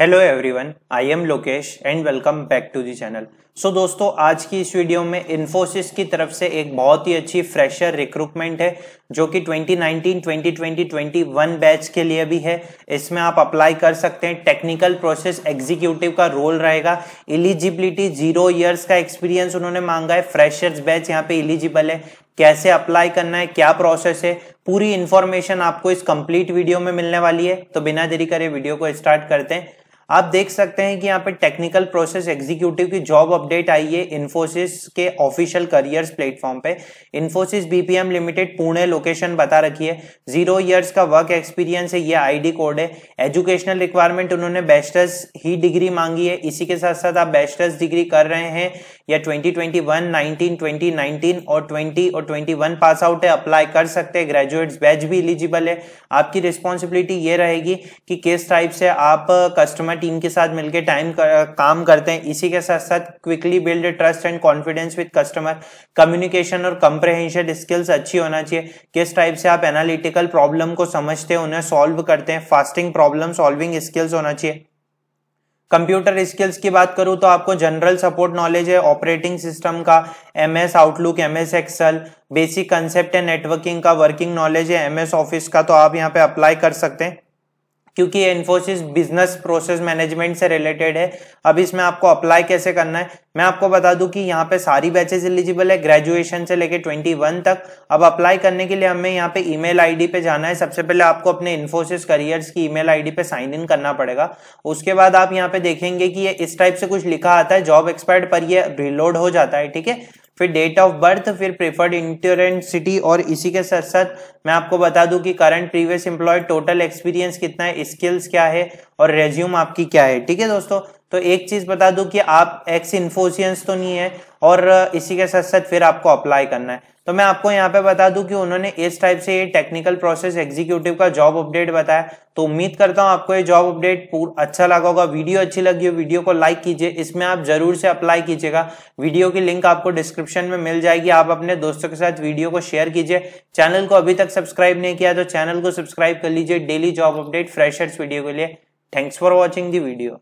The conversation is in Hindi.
hello everyone I am Lokesh and welcome back to the channel so दोस्तों आज की इस वीडियो में इन्फोसिस की तरफ से एक बहुत ही अच्छी फ्रेशर रिक्रूटमेंट है जो कि 2019, 2020, 21 बैच के लिए भी है इसमें आप अप्लाई कर सकते हैं टेक्निकल प्रोसेस एग्जीक्यूटिव का रोल रहेगा एलिजिबिलिटी जीरो ईयर्स का एक्सपीरियंस उन्होंने मांगा है फ्रेशर्स बैच यहाँ पे इलिजिबल है कैसे अप्लाई करना है क्या प्रोसेस है पूरी इन्फॉर्मेशन आपको इस कंप्लीट वीडियो में मिलने वाली है तो बिना देरी करे वीडियो को स्टार्ट करते हैं आप देख सकते हैं कि यहाँ पे टेक्निकल प्रोसेस एग्जीक्यूटिव की जॉब अपडेट आई है इन्फोसिस के ऑफिशियल करियर्स प्लेटफॉर्म पे Infosys BPM limited Pune location बता रखी है जीरो ईयर्स का वर्क एक्सपीरियंस है ये आईडी कोड है एजुकेशनल रिक्वायरमेंट उन्होंने बैचलर्स ही डिग्री मांगी है इसी के साथ साथ आप बैचलर्स डिग्री कर रहे हैं या ट्वेंटी ट्वेंटी वन और ट्वेंटी और ट्वेंटी पास आउट है अप्लाई कर सकते हैं ग्रेजुएट्स बैच भी एलिजिबल है आपकी रिस्पॉन्सिबिलिटी ये रहेगी कि किस टाइप से आप कस्टमर टीम के साथ मिलकर टाइम कर, काम करते हैं इसी के साथ साथ quickly build trust and confidence with customer communication और कंप्रहेंशन स्किल्स अच्छी होना चाहिए किस टाइप से आप एनालिटिकल प्रॉब्लम को समझते हैं उन्हें सॉल्व करते हैं फास्टिंग प्रॉब्लम सॉल्विंग स्किल्स होना चाहिए कंप्यूटर स्किल्स की बात करूं तो आपको जनरल सपोर्ट नॉलेज है ऑपरेटिंग सिस्टम का M S Outlook M S Excel basic concept है नेटवर्किंग का वर्किंग नॉलेज है एम एस ऑफिस का तो आप यहां पे अप्लाई कर सकते हैं क्योंकि इन्फोसिस बिजनेस प्रोसेस मैनेजमेंट से रिलेटेड है अब इसमें आपको अप्लाई कैसे करना है मैं आपको बता दूं कि यहाँ पे सारी बैचेस एलिजिबल है ग्रेजुएशन से लेके 21 तक अब अप्लाई करने के लिए हमें यहाँ पे ईमेल आईडी पे जाना है सबसे पहले आपको अपने इन्फोसिस करियर्स की ईमेल आईडी पे साइन इन करना पड़ेगा उसके बाद आप यहाँ पे देखेंगे कि ये इस टाइप से कुछ लिखा आता है जॉब एक्सपायर्ड पर ये रिलोड हो जाता है ठीक है फिर डेट ऑफ बर्थ फिर प्रेफर्ड सिटी और इसी के साथ साथ मैं आपको बता दूं कि current previous employ total experience कितना है स्किल्स क्या है और रेज्यूम आपकी क्या है ठीक है दोस्तों तो एक चीज बता दूं कि आप एक्स इन्फोसियंस तो नहीं है और इसी के साथ साथ फिर आपको अप्लाई करना है तो मैं आपको यहाँ पे बता दूं कि उन्होंने इस टाइप से ये टेक्निकल प्रोसेस एग्जीक्यूटिव का जॉब अपडेट बताया तो उम्मीद करता हूँ आपको ये जॉब अपडेट पूरा अच्छा लगा होगा वीडियो अच्छी लगी हो वीडियो को लाइक कीजिए इसमें आप जरूर से अप्लाई कीजिएगा वीडियो की लिंक आपको डिस्क्रिप्शन में मिल जाएगी आप अपने दोस्तों के साथ वीडियो को शेयर कीजिए चैनल को अभी तक सब्सक्राइब नहीं किया तो चैनल को सब्सक्राइब कर लीजिए daily job update freshers video के लिए thanks for watching the video